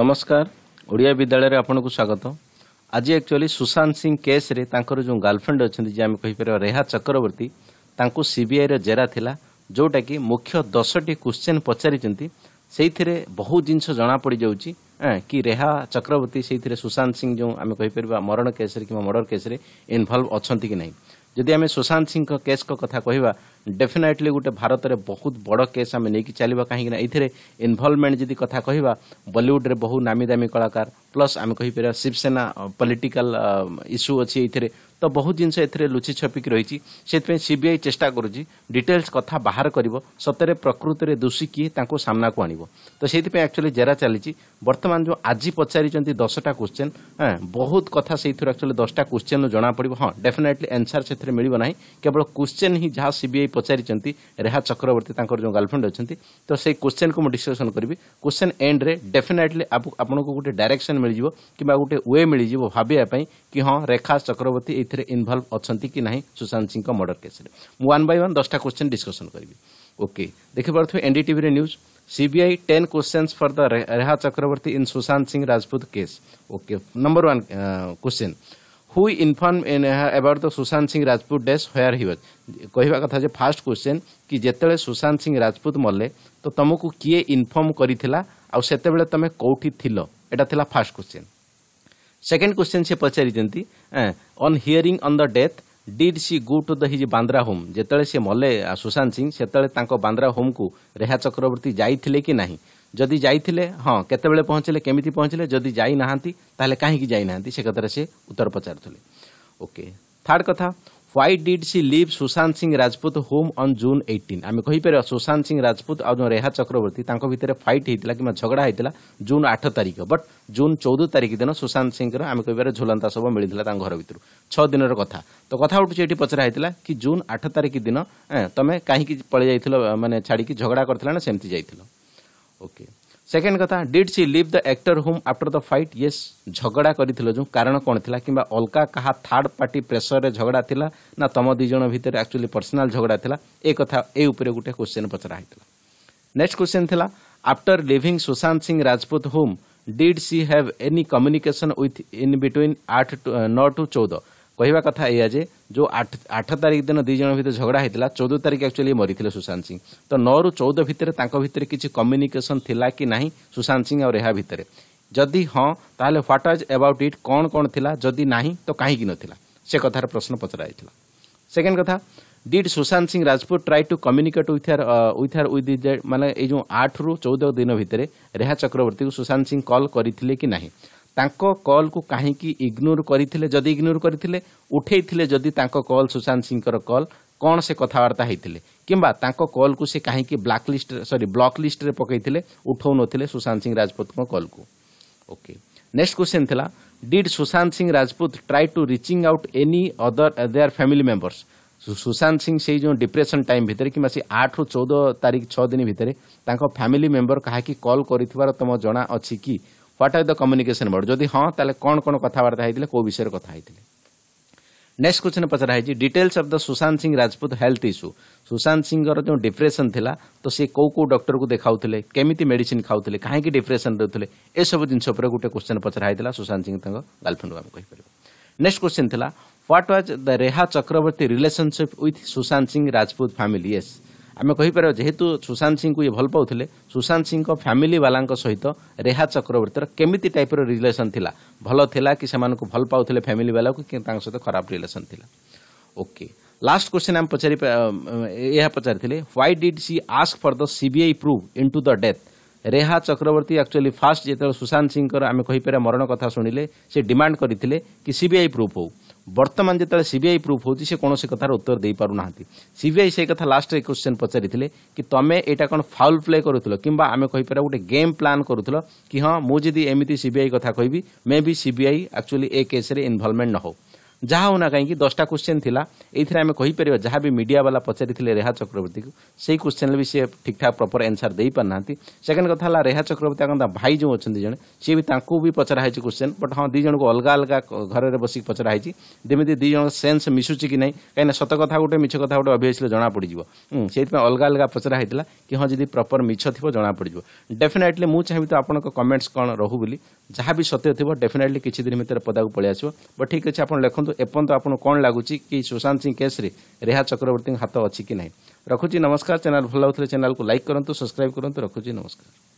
ନମସ୍କାର ଓଡ଼ିଆ ବିଦ୍ୟାଳୟରେ ଆପଣଙ୍କୁ ସ୍ୱାଗତ ଆଜି ଆକ୍ଚୁଆଲି ସୁଶାନ୍ତ ସିଂ କେସ୍ରେ ତାଙ୍କର ଯେଉଁ ଗାର୍ଲଫ୍ରେଣ୍ଡ ଅଛନ୍ତି ଯେ ଆମେ କହିପାରିବା ରେହା ଚକ୍ରବର୍ତ୍ତୀ ତାଙ୍କୁ ସିବିଆଇର ଜେରା ଥିଲା ଯେଉଁଟାକି ମୁଖ୍ୟ ଦଶଟି କ୍ୱେଶ୍ଚନ୍ ପଚାରିଛନ୍ତି ସେଇଥିରେ ବହୁ ଜିନିଷ ଜଣାପଡ଼ିଯାଉଛି କି ରେହା ଚକ୍ରବର୍ତ୍ତୀ ସେଇଥିରେ ସୁଶାନ୍ତ ସିଂ ଯେଉଁ ଆମେ କହିପାରିବା ମରଣ କେସ୍ରେ କିମ୍ବା ମର୍ଡର କେସ୍ରେ ଇନଭଲ୍ଭ ଅଛନ୍ତି କି ନାହିଁ जदि आम सुशांत सिंह केस कथ कह डेफिनेटली गोटे भारत में बहुत बड़ केस आम नहीं चलो कहीं ये जी कथ कह बलीउड बहु नामी दामी कलाकार प्लस आम कहीपर शिवसेना पॉलिटिकल इश्यू अच्छे ये তো বহুত দিন ছেতে লুচি ছপিক রইছি সেইতে সিবিআই চেষ্টা করুজি ডিটেইলস কথা বাহির করিব সতরে প্রকৃতিরে দোষী কি তাকো সামনা কো আনিব তো সেইতে অ্যাকচুয়ালি জেরা চলিছি বর্তমান যে আজি পচারি চন্তি 10টা কোশ্চেন হ্যাঁ বহুত কথা সেইতে অ্যাকচুয়ালি 10টা কোশ্চেন জনা পড়িব হ্যাঁ ডেফিনেটলি অ্যানসার সেইতে মিলিব নাহি কেবল কোশ্চেন হি যাহা সিবিআই পচারি চন্তি রেহা চক্রবর্তী তাকর যে গার্লফ্রেন্ড হচন্তি তো সেই কোশ্চেন কো ম ডিসকাশন করবি কোশ্চেন এন্ড রে ডেফিনেটলি আপক আপনক গটে ডাইরেকশন মিলজিব কিবা গটে ওএ মিলজিব ভাবি আই পই কি হ্যাঁ রেখা চক্রবর্তী ଏଥିରେ ଇନଭଲ୍ଭ ଅଛନ୍ତି କି ନାହିଁ ସୁଶାନ୍ତ ସିଂଙ୍କ ମର୍ଡର କେସ୍ରେ ମୁଁ ୱାନ୍ ବାଇ ୱାନ୍ ଦଶଟା କ୍ୱେଶ୍ଚିନ୍ ଡିସ୍କସନ୍ କରିବି ଓକେ ଦେଖିପାରୁଥିବେ ଟିଭିରେ news C B I ten questions for the Rhea Chakraborty in Sushant Singh Rajput case okay number one question who inform about the Sushant Singh Rajput death here ହିଅ କହିବା କଥା ଯେ ଫାଷ୍ଟ କ୍ୱେଶ୍ଚିନ୍ କି ଯେତେବେଳେ ସୁଶାନ୍ତ ସିଂ ରାଜପୁତ ମଲେ ତ ତୁମକୁ କିଏ ଇନଫର୍ମ କରିଥିଲା ଆଉ ସେତେବେଳେ ତୁମେ କେଉଁଠି ଥିଲ ଏଇଟା ଥିଲା ଫାଷ୍ଟ କ୍ୱେଶ୍ଚିନ୍ सेकेंड क्वेश्चन से पचारिचंती अन् हिअरी on the death did she go to the his Bandra home जेतळे से मले सुशांत सिंह से बांद्रा होम को रेहा चक्रवर्ती जाते कि ना जदि जाते हाँ केत पहुँचले केमी पहुँचले जदि जाती कहीं ताले से कथा से उत्तर पचारे ओके थर्ड कथा why did she leave Sushant Singh Rajput home on June eighteen আমি কহিপার সুশান্ত সিং রাজপুত আউ রেহা চক্রবর্তী তাঁর ভিতরে ফাইট হয়েছিল কিংবা ঝগড়া হয়েছিল জুন আঠ তারিখ বট জুন চৌদ তারিখ দিন সুশান্ত সিংর আমি কহিপার ঝুলন্তা শব মিলিছিল তাঁর ঘর ভিতর ছ দিনর কথা তো কথা উঠুছে এটি পচরা হয়েছিল কি জুন আঠ তারিখ দিন তুমি কাহিকি পড়ে যাই মানে ছাড়ি ঝগড়া করলে না সেমতি যাই ওকে ସେକେଣ୍ଡ କଥା did she leave the actor home after the fight yes ଝଗଡ଼ା କରିଥିଲ ଯେଉଁ କାରଣ କ'ଣ ଥିଲା କିମ୍ବା ଅଲଗା କାହା ଥାର୍ଡ ପାର୍ଟି ପ୍ରେସରରେ ଝଗଡ଼ା ଥିଲା ନା ତମ ଦୁଇ ଜଣ ଭିତରେ ଆକ୍ଚୁଆଲି ପର୍ସନାଲ ଝଗଡ଼ା ଥିଲା ଏ କଥା ଏ ଉପରେ ଗୋଟେ କ୍ୱେଶ୍ଚିନ୍ ପଚରା ହେଇଥିଲା ନେକ୍ସଟ କ୍ୱେଶ୍ଚିନ୍ ଥିଲା after living Sushant Singh Rajput home did she have any communication with in between ଆଠ ନଅ ଟୁ ଚଉଦ କହିବା କଥା ଏଇଆ ଯେ ଯେଉଁ ଆଠ ଆଠ ତାରିଖ ଦିନ ଦୁଇ ଜଣ ଭିତରେ ଝଗଡ଼ା ହେଇଥିଲା ଚଉଦ ତାରିଖ ଆକ୍ଚୁଆଲି ମରିଥିଲେ ସୁଶାନ୍ତ ସିଂ ତ ନଅରୁ ଚଉଦ ଭିତରେ ତାଙ୍କ ଭିତରେ କିଛି କମ୍ୟୁନିକେସନ୍ ଥିଲା କି ନାହିଁ ସୁଶାନ୍ତ ସିଂ ଆଉ ରେହା ଭିତରେ ଯଦି ହଁ ତାହେଲେ ହ୍ୱାଟ୍ ଆଜ୍ ଆବାଉଟ୍ ଇଟ୍ କ'ଣ କ'ଣ ଥିଲା ଯଦି ନାହିଁ ତ କାହିଁକି ନଥିଲା ସେ କଥାର ପ୍ରଶ୍ନ ପଚରା ହେଇଥିଲା ସେକେଣ୍ଡ କଥା did Sushant Singh Rajput try to communicate with her with her with ମାନେ ଏଇ ଯେଉଁ ଆଠରୁ ଚଉଦ ଦିନ ଭିତରେ ରେହା ଚକ୍ରବର୍ତ୍ତୀକୁ ସୁଶାନ୍ତ ସିଂ କଲ୍ କରିଥିଲେ କି ନାହିଁ ତାଙ୍କ କଲ୍କୁ କାହିଁକି ଇଗ୍ନୋର କରିଥିଲେ ଯଦି ଇଗ୍ନୋର କରିଥିଲେ ଉଠେଇଥିଲେ ଯଦି ତାଙ୍କ କଲ୍ ସୁଶାନ୍ତ ସିଂଙ୍କର କଲ୍ କ'ଣ ସେ କଥାବାର୍ତ୍ତା ହେଇଥିଲେ କିମ୍ବା ତାଙ୍କ କଲ୍କୁ ସେ କାହିଁକି ବ୍ଲାକ୍ ଲିଷ୍ଟ ସରି ବ୍ଲକ୍ ଲିଷ୍ଟରେ ପକାଇଥିଲେ ଉଠଉନଥିଲେ ସୁଶାନ୍ତ ସିଂ ରାଜପୁତଙ୍କ କଲ୍କୁ ଓକେ ନେକ୍ସଟ କ୍ୱେଶ୍ଚନ୍ ଥିଲା did Sushant Singh Rajput try to reaching out any other their family members Sushant Singh ସେଇ ଯେଉଁ ଡିପ୍ରେସନ୍ ଟାଇମ୍ ଭିତରେ କିମ୍ବା ସେ ଆଠରୁ ଚଉଦ ତାରିଖ ଛଅ ଦିନ ଭିତରେ ତାଙ୍କ ଫ୍ୟାମିଲି ମେମ୍ବର କାହାକି କଲ୍ କରିଥିବାର ତୁମ ଜଣା ଅଛି କି what are the communication board ଯଦି ହଁ ତାହେଲେ କ'ଣ କ'ଣ କଥାବାର୍ତ୍ତା ହେଇଥିଲେ କେଉଁ ବିଷୟରେ କଥା ହେଇଥିଲେ ନେକ୍ସଟ କ୍ୱେଶ୍ଚନ୍ ପଚରା ହେଇଛି details of the Sushant Singh Rajput health issue Sushant ସିଂଙ୍କର ଯେଉଁ ଡିପ୍ରେସନ୍ ଥିଲା ତ ସେ କେଉଁ କେଉଁ ଡକ୍ଟରକୁ ଦେଖାଉଥିଲେ କେମିତି ମେଡିସିନ୍ ଖାଉଥିଲେ କାହିଁକି ଡିପ୍ରେସନ୍ ରହୁଥିଲେ ଏସବୁ ଜିନିଷ ଉପରେ ଗୋଟେ କ୍ୱେଶ୍ଚନ୍ ପଚରା ହେଇଥିଲା ସୁଶାନ୍ତ ସିଂ ତାଙ୍କ ଗାର୍ଲଫ୍ରେଣ୍ଡକୁ ଆମେ କହିପାରିବା ନେକ୍ସଟ କ୍ୱେଶ୍ଚନ୍ ଥିଲା what was the Rhea Chakraborty relationship with Sushant Singh Rajput family yes ଆମେ କହିପାରିବା ଯେହେତୁ ସୁଶାନ୍ତ ସିଂଙ୍କୁ ଇଏ ଭଲ ପାଉଥିଲେ ସୁଶାନ୍ତ ସିଂଙ୍କ ଫ୍ୟାମିଲି ବାଲାଙ୍କ ସହିତ ରେହା ଚକ୍ରବର୍ତ୍ତୀର କେମିତି ଟାଇପ୍ର ରିଲେସନ୍ ଥିଲା ଭଲ ଥିଲା କି ସେମାନଙ୍କୁ ଭଲ ପାଉଥିଲେ ଫ୍ୟାମିଲି ବାଲାକୁ କି ତାଙ୍କ ସହିତ ଖରାପ ରିଲେସନ୍ ଥିଲା ଓକେ ଲାଷ୍ଟ କ୍ୱେଶ୍ଚିନ୍ ଆମେ ପଚାରି ଏହା ପଚାରିଥିଲେ why did she ask for the CBI probe into the death Rhea Chakraborty actually first ଯେତେବେଳେ ସୁଶାନ୍ତ ସିଂଙ୍କର ଆମେ କହିପାରିବା ମରଣ କଥା ଶୁଣିଲେ ସେ ଡିମାଣ୍ଡ କରିଥିଲେ କି ସିବିଆଇ ପ୍ରୁଫ୍ ହେଉ ବର୍ତ୍ତମାନ ଯେତେବେଳେ ସିବିଆଇ ପ୍ରୁଫ୍ ହେଉଛି ସେ କୌଣସି କଥାର ଉତ୍ତର ଦେଇପାରୁନାହାନ୍ତି ସିବିଆଇ ସେଇ କଥା ଲାଷ୍ଟରେ କ୍ୱେଶ୍ଚନ୍ ପଚାରିଥିଲେ କି ତମେ ଏଇଟା କ'ଣ ଫାଉଲ୍ ପ୍ଲେ କରୁଥିଲ କିମ୍ବା ଆମେ କହିପାରିବା ଗୋଟେ ଗେମ୍ ପ୍ଲାନ୍ କରୁଥିଲ କି ହଁ ମୁଁ ଯଦି ଏମିତି ସିବିଆଇ କଥା କହିବି ମେ ବି ସିବିଆଇ ଆକ୍ଚୁଆଲି ଏ କେସ୍ରେ ଇନଭଲ୍ଭମେଣ୍ଟ ନ ହେଉ ଯାହା ହେଉନା କାହିଁକି ଦଶଟା କୋଶ୍ଚେନ୍ ଥିଲା ଏଇଥିରେ ଆମେ କହିପାରିବା ଯାହା ବି ମିଡ଼ିଆବାଲା ପଚାରିଥିଲେ ରେହା ଚକ୍ରବର୍ତ୍ତୀକୁ ସେଇ କୋଶ୍ଚେନ୍ରେ ବି ସିଏ ଠିକ୍ଠାକ୍ ପ୍ରପର୍ ଆନ୍ସର୍ ଦେଇପାରୁନାହାନ୍ତି ସେକେଣ୍ଡ କଥା ହେଲା ରେହା ଚକ୍ରବର୍ତ୍ତୀ ତାଙ୍କ ଭାଇ ଯେଉଁ ଅଛନ୍ତି ଜଣେ ସିଏ ବି ତାଙ୍କୁ ବି ପଚରା ହେଇଛି କୋଶ୍ଚେନ୍ ବଟ୍ ହଁ ଦୁଇ ଜଣଙ୍କୁ ଅଲଗା ଅଲଗା ଘରରେ ବସିକି ପଚରା ହେଇଛି ଯେମିତି ଦୁଇ ଜଣଙ୍କ ସେନ୍ସ ମିଶୁଛି କି ନାହିଁ କାହିଁକିନା ସତ କଥା ଗୋଟେ ମିଛ କଥା ଗୋଟେ ଅଭିୟସ୍ଲି ଜଣାପଡ଼ିଯିବ ସେଇଥିପାଇଁ ଅଲଗା ଅଲଗା ପଚରା ହେଇଥିଲା କି ହଁ ଯଦି ପ୍ରପର୍ ମିଛ ଥିବ ଜଣାପଡ଼ିଯିବ ଡେଫିନେଟ୍ଲି ମୁଁ ଚାହିଁବି ତ ଆପଣଙ୍କ କମେଣ୍ଟସ୍ କ'ଣ ରହୁ ବୋଲି ଯାହା ବି ସତ୍ୟ ଥିବ ଡେଫିନେଟ୍ଲି କିଛି ଦିନ ଭିତରେ ପଦାକୁ ପଳେଇ ଆସିବ ବଟ୍ ଠିକ୍ ଅଛି ଆପଣ ଲେଖନ୍ତୁ এপর্যন্ত আপনার কম লাগুচি কি সুশান্ত সিং কেস্রে রেহা চক্রবর্তী হাত অছি কি না রখুছি নমস্কার চ্যানেল ভাল লাগুলে চ্যানেল লাইক করতু সবসক্রাইব করতু রখুছি নমস্কার